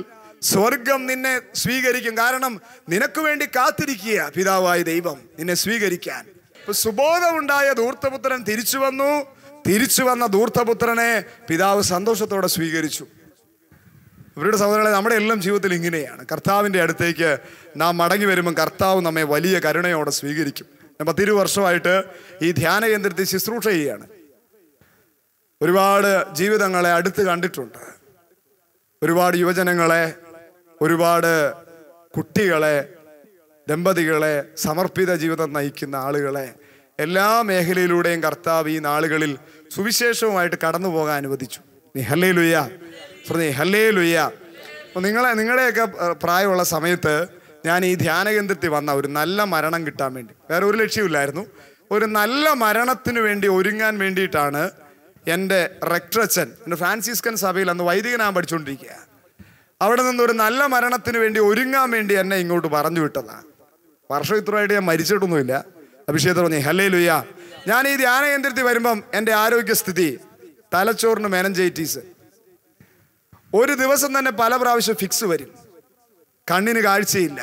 [SPEAKER 1] സ്വർഗം നിന്നെ സ്വീകരിക്കും കാരണം നിനക്ക് വേണ്ടി കാത്തിരിക്കുക പിതാവായ ദൈവം നിന്നെ സ്വീകരിക്കാൻ ഇപ്പൊ സുബോധമുണ്ടായ ധൂർത്തപുത്രൻ തിരിച്ചു വന്നു തിരിച്ചു വന്ന ധൂർത്തപുത്രനെ പിതാവ് സന്തോഷത്തോടെ സ്വീകരിച്ചു ഇവരുടെ സഹോദരങ്ങളെ നമ്മുടെ എല്ലാം ജീവിതത്തിൽ ഇങ്ങനെയാണ് കർത്താവിൻ്റെ അടുത്തേക്ക് നാം മടങ്ങി വരുമ്പം കർത്താവ് നമ്മെ വലിയ കരുണയോടെ സ്വീകരിക്കും ഞാൻ പത്തിരു വർഷമായിട്ട് ഈ ധ്യാന കേന്ദ്രത്തിൽ ശുശ്രൂഷ ചെയ്യുകയാണ് ഒരുപാട് ജീവിതങ്ങളെ അടുത്ത് കണ്ടിട്ടുണ്ട് ഒരുപാട് യുവജനങ്ങളെ ഒരുപാട് കുട്ടികളെ ദമ്പതികളെ സമർപ്പിത ജീവിതം നയിക്കുന്ന ആളുകളെ എല്ലാ മേഖലയിലൂടെയും കർത്താവ് ഈ നാളുകളിൽ സുവിശേഷവുമായിട്ട് കടന്നു പോകാൻ അനുവദിച്ചു നീ ഹല്ലേ ലുയ്യ ഹല്ലേ ലുയ്യ നിങ്ങളെ നിങ്ങളുടെയൊക്കെ പ്രായമുള്ള സമയത്ത് ഞാൻ ഈ ധ്യാന കേന്ദ്രത്തിൽ വന്ന ഒരു നല്ല മരണം കിട്ടാൻ വേണ്ടി വേറെ ഒരു ലക്ഷ്യമില്ലായിരുന്നു ഒരു നല്ല മരണത്തിന് വേണ്ടി ഒരുങ്ങാൻ വേണ്ടിയിട്ടാണ് എൻ്റെ റെക്ട്രച്ചൻ എൻ്റെ ഫ്രാൻസിസ്കൻ സഭയിൽ അന്ന് വൈദികനാൻ പഠിച്ചുകൊണ്ടിരിക്കുക അവിടെ നിന്ന് ഒരു നല്ല മരണത്തിന് വേണ്ടി ഒരുങ്ങാൻ വേണ്ടി എന്നെ ഇങ്ങോട്ട് പറഞ്ഞു വിട്ടതാണ് വർഷം ഇത്രയായിട്ട് ഞാൻ മരിച്ചിട്ടൊന്നുമില്ല അഭിഷേകത്തിൽ പറഞ്ഞു ഹലേ ലുയ്യ ഞാൻ ഈ ധ്യാന കേന്ദ്രത്തിൽ വരുമ്പം എൻ്റെ ആരോഗ്യസ്ഥിതി തലച്ചോറിന് മെനഞ്ചൈറ്റീസ് ഒരു ദിവസം തന്നെ പല പ്രാവശ്യം ഫിക്സ് വരും കണ്ണിന് കാഴ്ചയില്ല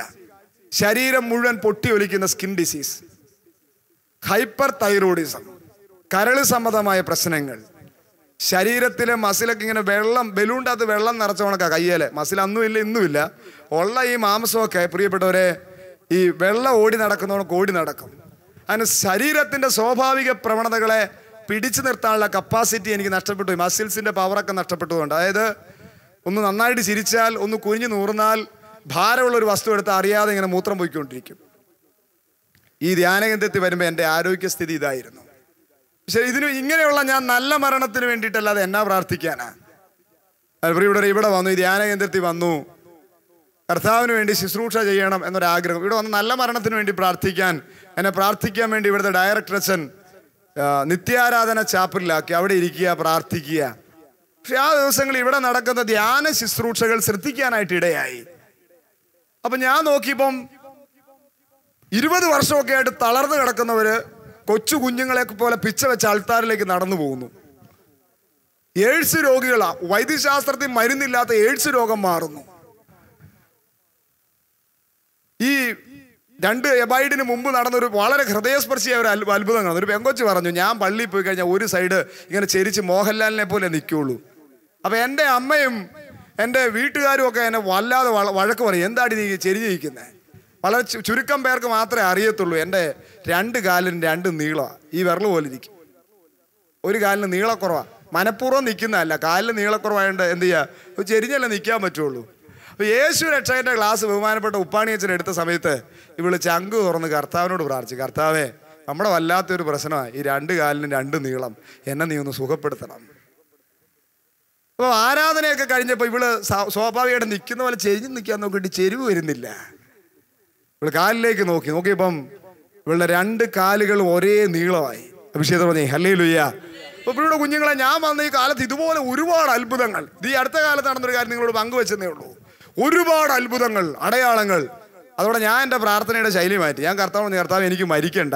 [SPEAKER 1] ശരീരം മുഴുവൻ പൊട്ടി ഒലിക്കുന്ന സ്കിൻ ഡിസീസ് ഹൈപ്പർ തൈറോയിഡിസം കരൾ സംബന്ധമായ പ്രശ്നങ്ങൾ ശരീരത്തിലെ മസിലൊക്കെ ഇങ്ങനെ വെള്ളം ബലൂണിൻ്റെ വെള്ളം നിറച്ച കണക്കാ കയ്യേലെ മസിൽ അന്നുമില്ല ഇന്നുമില്ല ഉള്ള ഈ മാംസമൊക്കെ പ്രിയപ്പെട്ടവരെ ഈ വെള്ളം ഓടി നടക്കുന്നവണക്ക് ഓടി നടക്കും അതിന് ശരീരത്തിൻ്റെ സ്വാഭാവിക പ്രവണതകളെ പിടിച്ചു നിർത്താനുള്ള കപ്പാസിറ്റി എനിക്ക് നഷ്ടപ്പെട്ടു മസിൽസിൻ്റെ പവറൊക്കെ നഷ്ടപ്പെട്ടുകൊണ്ട് അതായത് ഒന്ന് നന്നായിട്ട് ചിരിച്ചാൽ ഒന്ന് കുഞ്ഞു നൂർന്നാൽ ഭാരമുള്ള ഒരു വസ്തു എടുത്ത് അറിയാതെ ഇങ്ങനെ മൂത്രം പോയിക്കൊണ്ടിരിക്കും ഈ ധ്യാനകേന്ദ്രത്തിൽ വരുമ്പോൾ എൻ്റെ ആരോഗ്യസ്ഥിതി ഇതായിരുന്നു പക്ഷെ ഇതിന് ഇങ്ങനെയുള്ള ഞാൻ നല്ല മരണത്തിന് വേണ്ടിയിട്ടല്ലാതെ എന്നാ പ്രാർത്ഥിക്കാനാ ഇവിടെ ഇവിടെ വന്നു ഈ ധ്യാനകേന്ദ്രത്തിൽ വന്നു കർത്താവിന് വേണ്ടി ശുശ്രൂഷ ചെയ്യണം എന്നൊരാഗ്രഹം ഇവിടെ വന്ന് നല്ല മരണത്തിന് വേണ്ടി പ്രാർത്ഥിക്കാൻ എന്നെ പ്രാർത്ഥിക്കാൻ വേണ്ടി ഇവിടുത്തെ ഡയറക്ടർ അച്ഛൻ നിത്യാരാധന ചാപ്പലിലാക്കി അവിടെ ഇരിക്കുക പ്രാർത്ഥിക്കുക പക്ഷെ ആ ദിവസങ്ങളിൽ ഇവിടെ നടക്കുന്ന ധ്യാന ശുശ്രൂഷകൾ ശ്രദ്ധിക്കാനായിട്ട് ഇടയായി അപ്പം ഞാൻ നോക്കിയപ്പം ഇരുപത് വർഷമൊക്കെ ആയിട്ട് തളർന്നു കിടക്കുന്നവർ കൊച്ചു കുഞ്ഞുങ്ങളെ പോലെ പിച്ച വെച്ച് അൾത്താരിലേക്ക് നടന്നു പോകുന്നു എയ്ഡ്സ് രോഗികളാണ് വൈദ്യശാസ്ത്രത്തിൽ മരുന്നില്ലാത്ത എയ്ഡ്സ് രോഗം മാറുന്നു ഈ രണ്ട് എബൈഡിന് മുമ്പ് നടന്നൊരു വളരെ ഹൃദയസ്പർശിയായ ഒരു അത്ഭുതം ഒരു പെങ്കൊച്ച് പറഞ്ഞു ഞാൻ പള്ളിയിൽ പോയി കഴിഞ്ഞാൽ ഒരു സൈഡ് ഇങ്ങനെ ചെരിച്ച് മോഹൻലാലിനെ പോലെ നിൽക്കുകയുള്ളൂ അപ്പോൾ എൻ്റെ അമ്മയും എൻ്റെ വീട്ടുകാരും ഒക്കെ എന്നെ വല്ലാതെ വഴക്ക് പറയും എന്താടി നീ ചെരിഞ്ഞിരിക്കുന്നത് വളരെ ചുരുക്കം പേർക്ക് മാത്രമേ അറിയത്തുള്ളൂ എൻ്റെ രണ്ട് കാലിന് രണ്ട് നീളമാണ് ഈ വിരൽ പോലെ ഇരിക്കും ഒരു കാലിന് നീളക്കുറവാണ് മനഃപൂർവ്വം നിൽക്കുന്നതല്ല കാലിന് നീളക്കുറവായതുകൊണ്ട് എന്ത് ചെയ്യുക ചെരിഞ്ഞല്ലേ നിൽക്കാൻ പറ്റുള്ളൂ അപ്പോൾ യേശു രക്ഷകൻ്റെ ക്ലാസ് ബഹുമാനപ്പെട്ട ഉപ്പാണിയച്ചൻ എടുത്ത സമയത്ത് ഇവള് ചങ്ക് തുറന്ന് കർത്താവിനോട് പ്രാർത്ഥിച്ചു കർത്താവേ നമ്മുടെ വല്ലാത്തൊരു പ്രശ്നമാണ് ഈ രണ്ട് കാലിന് രണ്ട് നീളം എന്നെ നീ ഒന്ന് സുഖപ്പെടുത്തണം അപ്പോൾ ആരാധനയൊക്കെ കഴിഞ്ഞപ്പോൾ ഇവള് സ്വാഭാവികമായിട്ട് നിൽക്കുന്ന പോലെ ചെരിഞ്ഞ് നിൽക്കാൻ നോക്കിയിട്ട് ചെരുവ് വരുന്നില്ല ഇവള് കാലിലേക്ക് നോക്കി നോക്കിയപ്പം ഇവളുടെ രണ്ട് കാലുകളും ഒരേ നീളമായി അഭിഷേകം പറഞ്ഞേ ഹല്ലേ ലുയ്യ അപ്പോൾ ഇവിടെ കുഞ്ഞുങ്ങളെ ഞാൻ വന്ന ഈ കാലത്ത് ഇതുപോലെ ഒരുപാട് അത്ഭുതങ്ങൾ ഇത് ഈ അടുത്ത കാലത്ത് നടന്നൊരു കാര്യം നിങ്ങളോട് പങ്കുവെച്ചതേ ഉള്ളൂ ഒരുപാട് അത്ഭുതങ്ങൾ അടയാളങ്ങൾ അതോടെ ഞാൻ എൻ്റെ പ്രാർത്ഥനയുടെ ശൈലി മാറ്റി ഞാൻ കർത്താവ് കർത്താവ് എനിക്ക് മരിക്കണ്ട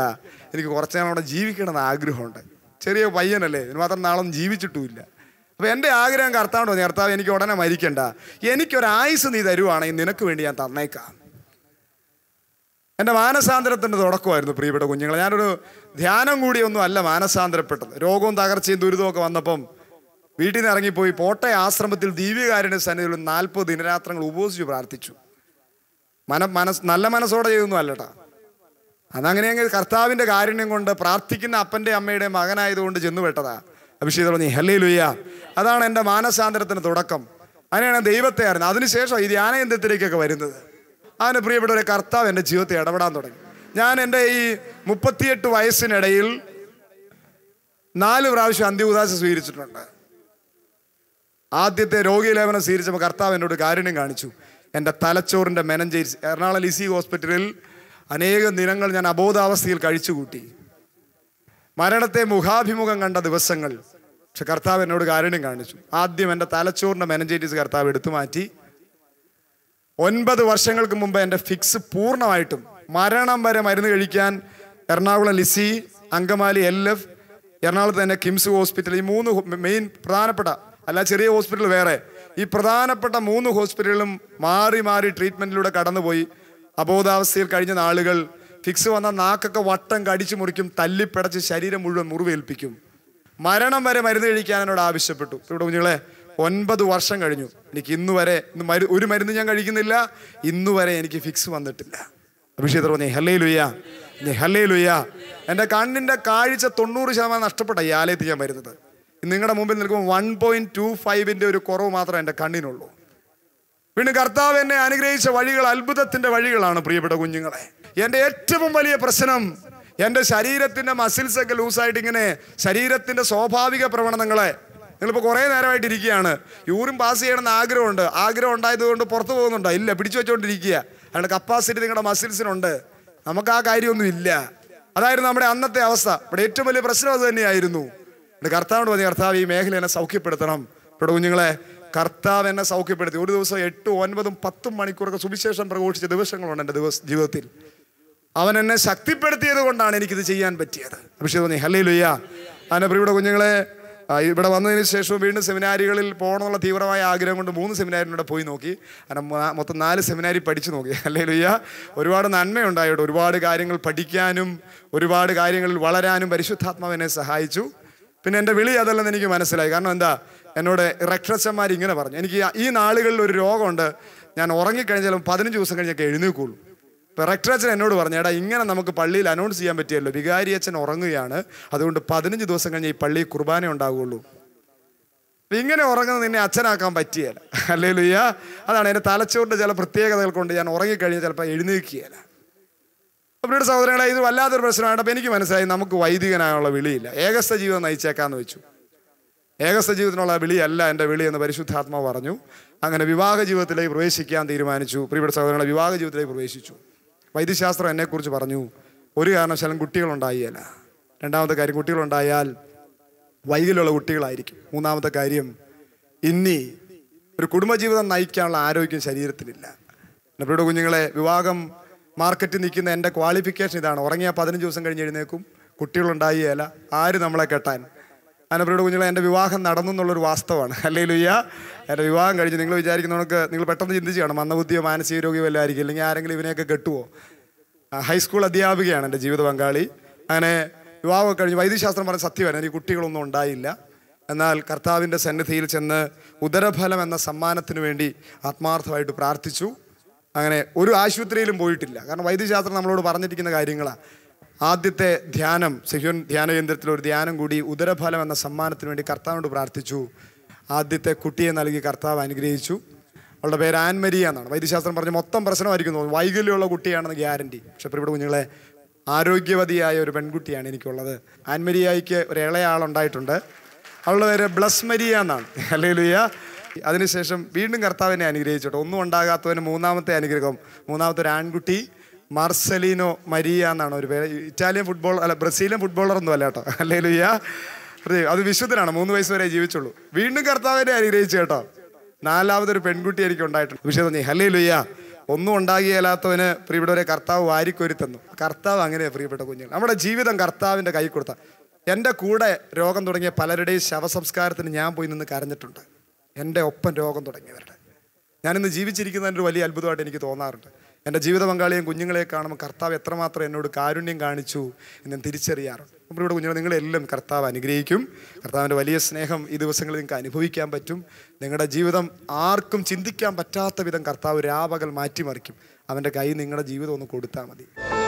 [SPEAKER 1] എനിക്ക് കുറച്ച് നാളോടെ ജീവിക്കണമെന്ന് ആഗ്രഹമുണ്ട് ചെറിയ പയ്യനല്ലേ ഇതിന് മാത്രം നാളൊന്നും ജീവിച്ചിട്ടുമില്ല അപ്പോൾ എൻ്റെ ആഗ്രഹം കർത്താവ് തോന്നി കർത്താവ് എനിക്ക് ഉടനെ മരിക്കണ്ട എനിക്കൊരായുസ് നീ തരുവാണെങ്കിൽ നിനക്ക് വേണ്ടി ഞാൻ തന്നേക്കാം എൻ്റെ മാനസാന്തരത്തിൻ്റെ തുടക്കമായിരുന്നു പ്രിയപ്പെട്ട കുഞ്ഞുങ്ങൾ ഞാനൊരു ധ്യാനം കൂടിയൊന്നും അല്ല മാനസാന്തരപ്പെട്ടത് രോഗവും തകർച്ചയും ദുരിതമൊക്കെ വന്നപ്പം വീട്ടിൽ നിന്ന് ഇറങ്ങിപ്പോയി പോട്ടെ ആശ്രമത്തിൽ ദിവ്യകാരുടെ സന്നിധിയിൽ നാൽപ്പത് ദിനരാത്രങ്ങൾ ഉപവസിച്ചു പ്രാർത്ഥിച്ചു മന മനസ് നല്ല മനസ്സോടെ ചെയ്തൊന്നും അല്ലട്ടാ അതങ്ങനെയെങ്കിൽ കർത്താവിൻ്റെ കാരുണ്യം കൊണ്ട് പ്രാർത്ഥിക്കുന്ന അപ്പൻ്റെ അമ്മയുടെ മകനായതുകൊണ്ട് ചെന്നുപെട്ടതാണ് അഭിഷേകം നീ ഹല്ലേ ലുയ്യ അതാണ് എൻ്റെ മാനസാന്തരത്തിന് തുടക്കം അങ്ങനെയാണ് ദൈവത്തെ അറിയുന്നത് അതിനുശേഷം ഈ ധ്യാനയന്ത്രത്തിലേക്കൊക്കെ വരുന്നത് അതിന് പ്രിയപ്പെട്ട ഒരു കർത്താവ് എൻ്റെ ജീവിതത്തെ ഇടപെടാൻ തുടങ്ങി ഞാൻ എൻ്റെ ഈ മുപ്പത്തിയെട്ട് വയസ്സിനിടയിൽ നാല് പ്രാവശ്യം അന്ത്യഉദാശ സ്വീകരിച്ചിട്ടുണ്ട് ആദ്യത്തെ രോഗീലേപനം സ്വീകരിച്ചപ്പോൾ കർത്താവ് എന്നോട് കാരുണ്യം കാണിച്ചു എൻ്റെ തലച്ചോറിൻ്റെ മെനഞ്ചേരി എറണാകുളം ലിസി ഹോസ്പിറ്റലിൽ അനേകം ദിനങ്ങൾ ഞാൻ അബോധാവസ്ഥയിൽ കഴിച്ചുകൂട്ടി മരണത്തെ മുഖാഭിമുഖം കണ്ട ദിവസങ്ങൾ പക്ഷെ കർത്താവ് എന്നോട് കാരുണ്യം കാണിച്ചു ആദ്യം എൻ്റെ തലച്ചോറിൻ്റെ മെനഞ്ചൈറ്റിസ് കർത്താവ് എടുത്തു മാറ്റി ഒൻപത് വർഷങ്ങൾക്ക് മുമ്പ് എൻ്റെ ഫിക്സ് പൂർണ്ണമായിട്ടും മരണം വരെ മരുന്ന് കഴിക്കാൻ എറണാകുളം ലിസി അങ്കമാലി എൽ എഫ് എറണാകുളത്ത് തന്നെ കിംസ് ഹോസ്പിറ്റൽ ഈ മൂന്ന് മെയിൻ പ്രധാനപ്പെട്ട അല്ല ചെറിയ ഹോസ്പിറ്റൽ വേറെ ഈ പ്രധാനപ്പെട്ട മൂന്ന് ഹോസ്പിറ്റലുകളും മാറി മാറി ട്രീറ്റ്മെൻറ്റിലൂടെ കടന്നുപോയി അബോധാവസ്ഥയിൽ കഴിഞ്ഞ നാളുകൾ ഫിക്സ് വന്ന നാക്കൊക്കെ വട്ടം കടിച്ചു മുറിക്കും തല്ലിപ്പടച്ച് ശരീരം മുഴുവൻ മുറിവേൽപ്പിക്കും മരണം വരെ മരുന്ന് കഴിക്കാൻ എന്നോട് ആവശ്യപ്പെട്ടു ഇവിടെ കുഞ്ഞുങ്ങളെ ഒൻപത് വർഷം കഴിഞ്ഞു എനിക്ക് ഇന്ന് വരെ ഇന്ന് മരു ഒരു മരുന്ന് ഞാൻ കഴിക്കുന്നില്ല ഇന്ന് വരെ എനിക്ക് ഫിക്സ് വന്നിട്ടില്ല അഭിഷേക് പറഞ്ഞു ഹലേ ലുയ്യ നീ ഹലേ ലുയ്യ എൻ്റെ കണ്ണിൻ്റെ കാഴ്ച തൊണ്ണൂറ് ശതമാനം നഷ്ടപ്പെട്ട ഈ ആലയത്തിൽ ഞാൻ വരുന്നത് നിങ്ങളുടെ മുമ്പിൽ നിൽക്കുമ്പോൾ വൺ പോയിൻറ്റ് ടു ഫൈവിൻ്റെ ഒരു കുറവ് മാത്രമേ എൻ്റെ കണ്ണിനുള്ളൂ പിന്നെ കർത്താവ് എന്നെ അനുഗ്രഹിച്ച വഴികൾ അത്ഭുതത്തിന്റെ വഴികളാണ് പ്രിയപ്പെട്ട കുഞ്ഞുങ്ങളെ എൻ്റെ ഏറ്റവും വലിയ പ്രശ്നം എൻ്റെ ശരീരത്തിൻ്റെ മസിൽസൊക്കെ ലൂസായിട്ട് ഇങ്ങനെ ശരീരത്തിൻ്റെ സ്വാഭാവിക പ്രവണതങ്ങളെ നിങ്ങളിപ്പോൾ കുറേ നേരമായിട്ട് ഇരിക്കുകയാണ് യൂറിൻ പാസ് ചെയ്യണമെന്ന് ആഗ്രഹമുണ്ട് ആഗ്രഹം ഉണ്ടായതുകൊണ്ട് പുറത്തു പോകുന്നുണ്ടോ ഇല്ല പിടിച്ചു വെച്ചുകൊണ്ടിരിക്കുക അതിൻ്റെ കപ്പാസിറ്റി നിങ്ങളുടെ മസിൽസിനുണ്ട് നമുക്ക് ആ കാര്യമൊന്നും ഇല്ല അതായിരുന്നു നമ്മുടെ അന്നത്തെ അവസ്ഥ ഇവിടെ ഏറ്റവും വലിയ പ്രശ്നം അത് തന്നെയായിരുന്നു എൻ്റെ കർത്താവിനോട് പറഞ്ഞു കർത്താവ് ഈ മേഖല എന്നെ സൗഖ്യപ്പെടുത്തണം ഇവിടെ കുഞ്ഞുങ്ങളെ കർത്താവ് എന്നെ സൗഖ്യപ്പെടുത്തി ഒരു ദിവസം എട്ടും ഒൻപതും പത്തും മണിക്കൂറൊക്കെ സുവിശേഷം പ്രഘോഷിച്ച ദിവസങ്ങളുണ്ട് എൻ്റെ ദിവസ ജീവിതത്തിൽ അവൻ എന്നെ ശക്തിപ്പെടുത്തിയത് കൊണ്ടാണ് എനിക്കിത് ചെയ്യാൻ പറ്റിയത് പക്ഷേ തോന്നി ഹലേ ലുയ്യ അതിൻ്റെ പ്രിയുടെ കുഞ്ഞുങ്ങളെ ഇവിടെ വന്നതിന് ശേഷം വീണ്ടും സെമിനാരികളിൽ പോകണമെന്നുള്ള തീവ്രമായ ആഗ്രഹം കൊണ്ട് മൂന്ന് സെമിനാരിലൂടെ പോയി നോക്കി അങ്ങനെ മൊത്തം നാല് സെമിനാരി പഠിച്ചു നോക്കി ലുയ്യ ഒരുപാട് നന്മയുണ്ടായിട്ട് ഒരുപാട് കാര്യങ്ങൾ പഠിക്കാനും ഒരുപാട് കാര്യങ്ങളിൽ വളരാനും പരിശുദ്ധാത്മാവ് എന്നെ സഹായിച്ചു പിന്നെ എൻ്റെ വിളി അതല്ലെന്ന് എനിക്ക് മനസ്സിലായി കാരണം എന്താ എന്നോട് രക്ഷസന്മാർ ഇങ്ങനെ പറഞ്ഞു എനിക്ക് ഈ നാളുകളിൽ ഒരു രോഗമുണ്ട് ഞാൻ ഉറങ്ങിക്കഴിഞ്ഞാലും പതിനഞ്ച് ദിവസം കഴിഞ്ഞൊക്കെ എഴുന്നേക്കുള്ളൂ ഇപ്പോൾ റെക്ടറച്ചൻ എന്നോട് പറഞ്ഞു എടാ ഇങ്ങനെ നമുക്ക് പള്ളിയിൽ അനൗൺസ് ചെയ്യാൻ പറ്റിയല്ലോ വികാരി അച്ഛൻ ഉറങ്ങുകയാണ് അതുകൊണ്ട് പതിനഞ്ച് ദിവസം കഴിഞ്ഞ് ഈ പള്ളിയിൽ കുർബാന ഉണ്ടാവുകയുള്ളൂ ഇങ്ങനെ ഉറങ്ങുന്നത് നിന്നെ അച്ഛനാക്കാൻ പറ്റിയല്ല അല്ലേ ലുയ്യ അതാണ് എൻ്റെ തലച്ചോറിൻ്റെ ചില പ്രത്യേകതകൾ കൊണ്ട് ഞാൻ ഉറങ്ങിക്കഴിഞ്ഞാൽ ചിലപ്പോൾ എഴുന്നേൽക്കുകയല്ല അവരുടെ സഹോദരങ്ങളെ ഇത് വല്ലാത്തൊരു അപ്പോൾ എനിക്ക് മനസ്സിലായി നമുക്ക് വൈദികനായുള്ള വിളിയില്ല ഏകസ്ഥ ജീവിതം നയിച്ചേക്കാന്ന് വെച്ചു ജീവിതത്തിനുള്ള വിളിയല്ല എൻ്റെ വിളി എന്ന് പരിശുദ്ധാത്മാവ് പറഞ്ഞു അങ്ങനെ വിവാഹ ജീവിതത്തിലേക്ക് പ്രവേശിക്കാൻ തീരുമാനിച്ചു പ്രിയപ്പെട്ട സഹോദരങ്ങളെ വിവാഹ ജീവിതത്തിലേക്ക് പ്രവേശിച്ചു വൈദ്യശാസ്ത്രം എന്നെക്കുറിച്ച് പറഞ്ഞു ഒരു കാരണവശാലും കുട്ടികളുണ്ടായില്ല രണ്ടാമത്തെ കാര്യം കുട്ടികളുണ്ടായാൽ വൈകല്യമുള്ള കുട്ടികളായിരിക്കും മൂന്നാമത്തെ കാര്യം ഇനി ഒരു കുടുംബജീവിതം നയിക്കാനുള്ള ആരോഗ്യം ശരീരത്തിനില്ല നമ്മുടെ കുഞ്ഞുങ്ങളെ വിവാഹം മാർക്കറ്റിൽ നിൽക്കുന്ന എൻ്റെ ക്വാളിഫിക്കേഷൻ ഇതാണ് ഉറങ്ങിയാൽ പതിനഞ്ച് ദിവസം കഴിഞ്ഞ് എഴുന്നേക്കും കുട്ടികളുണ്ടായില്ല ആര് നമ്മളെ കെട്ടാൻ അനപ്രിയുടെ കുഞ്ഞുങ്ങൾ എൻ്റെ വിവാഹം നടന്നു എന്നുള്ളൊരു വാസ്തവമാണ് അല്ലെങ്കിൽ ലുയ്യ എൻ്റെ വിവാഹം കഴിഞ്ഞ് നിങ്ങൾ വിചാരിക്കുന്നവർക്ക് നിങ്ങൾ പെട്ടെന്ന് ചിന്തിച്ചു കാണും മന്ദബുദ്ധിയോ മാനസിക രോഗിയോ വല്ല ആയിരിക്കും അല്ലെങ്കിൽ ആരെങ്കിലും ഇവനെയൊക്കെ കെട്ടുവോ ഹൈസ്കൂൾ അധ്യാപികയാണ് എൻ്റെ ജീവിത പങ്കാളി അങ്ങനെ വിവാഹമൊക്കെ കഴിഞ്ഞ് വൈദ്യശാസ്ത്രം പറഞ്ഞ സത്യമാണ് എനിക്ക് കുട്ടികളൊന്നും ഉണ്ടായില്ല എന്നാൽ കർത്താവിൻ്റെ സന്നിധിയിൽ ചെന്ന് ഉദരഫലം എന്ന സമ്മാനത്തിന് വേണ്ടി ആത്മാർത്ഥമായിട്ട് പ്രാർത്ഥിച്ചു അങ്ങനെ ഒരു ആശുപത്രിയിലും പോയിട്ടില്ല കാരണം വൈദ്യശാസ്ത്രം നമ്മളോട് പറഞ്ഞിരിക്കുന്ന കാര്യങ്ങളാണ് ആദ്യത്തെ ധ്യാനം സിഹ്യോൻ ധ്യാന കേന്ദ്രത്തിൽ ഒരു ധ്യാനം കൂടി ഉദരഫലം എന്ന സമ്മാനത്തിന് വേണ്ടി കർത്താവിനോട് പ്രാർത്ഥിച്ചു ആദ്യത്തെ കുട്ടിയെ നൽകി കർത്താവ് അനുഗ്രഹിച്ചു അവളുടെ പേര് ആൻമരിയ എന്നാണ് വൈദ്യശാസ്ത്രം പറഞ്ഞ് മൊത്തം പ്രശ്നമായിരിക്കുന്നു വൈകല്യമുള്ള കുട്ടിയാണെന്ന് ഗ്യാരണ്ടി പക്ഷെ ഇവിടെ കുഞ്ഞുങ്ങളെ ആരോഗ്യവതിയായ ഒരു പെൺകുട്ടിയാണ് എനിക്കുള്ളത് ആൻമരിയായിക്ക് ഒരു ഇളയാളുണ്ടായിട്ടുണ്ട് അവളുടെ പേര് ബ്ലസ് മരിയ എന്നാണ് അല്ലേലുയ്യ അതിനുശേഷം വീണ്ടും കർത്താവിനെ അനുഗ്രഹിച്ചിട്ടുണ്ട് ഒന്നും ഉണ്ടാകാത്തവന് മൂന്നാമത്തെ അനുഗ്രഹം മൂന്നാമത്തെ ഒരു ആൺകുട്ടി മാർസലിനോ മരിയ എന്നാണ് ഒരു പേര് ഇറ്റാലിയൻ ഫുട്ബോൾ അല്ല ബ്രസീലിയൻ ഒന്നും അല്ല കേട്ടോ അല്ലെങ്കിൽ അത് വിശുദ്ധനാണ് മൂന്ന് വയസ്സ് വരെ ജീവിച്ചുള്ളൂ വീണ്ടും കർത്താവിനെ അനുഗ്രഹിച്ചു കേട്ടോ നാലാമതൊരു പെൺകുട്ടി എനിക്ക് ഉണ്ടായിട്ടുണ്ട് വിശുദ്ധ ഹല്ലേ ലുയ്യ ഒന്നും ഉണ്ടാകിയല്ലാത്തവന് പ്രിയപ്പെട്ടവരെ കർത്താവ് തന്നു കർത്താവ് അങ്ങനെയാണ് പ്രിയപ്പെട്ട കുഞ്ഞുങ്ങൾ നമ്മുടെ ജീവിതം കർത്താവിൻ്റെ കൈ കൊടുത്ത എൻ്റെ കൂടെ രോഗം തുടങ്ങിയ പലരുടെയും ശവസംസ്കാരത്തിന് ഞാൻ പോയി നിന്ന് കരഞ്ഞിട്ടുണ്ട് എൻ്റെ ഒപ്പം രോഗം തുടങ്ങിയവരുടെ ഞാനിന്ന് ജീവിച്ചിരിക്കുന്നതിൻ്റെ ഒരു വലിയ അത്ഭുതമായിട്ട് എനിക്ക് തോന്നാറുണ്ട് എൻ്റെ ജീവിത പങ്കാളിയും കുഞ്ഞുങ്ങളെ കാണുമ്പോൾ കർത്താവ് എത്രമാത്രം എന്നോട് കാരുണ്യം കാണിച്ചു എന്ന് ഞാൻ തിരിച്ചറിയാറുണ്ട് അപ്പോൾ ഇവിടെ കുഞ്ഞുങ്ങൾ നിങ്ങളെല്ലാം കർത്താവ് അനുഗ്രഹിക്കും കർത്താവിൻ്റെ വലിയ സ്നേഹം ഈ ദിവസങ്ങളിൽ നിങ്ങൾക്ക് അനുഭവിക്കാൻ പറ്റും നിങ്ങളുടെ ജീവിതം ആർക്കും ചിന്തിക്കാൻ പറ്റാത്ത വിധം കർത്താവ് രാപകൽ മാറ്റിമറിക്കും അവൻ്റെ കൈ നിങ്ങളുടെ ജീവിതം ഒന്ന് കൊടുത്താൽ മതി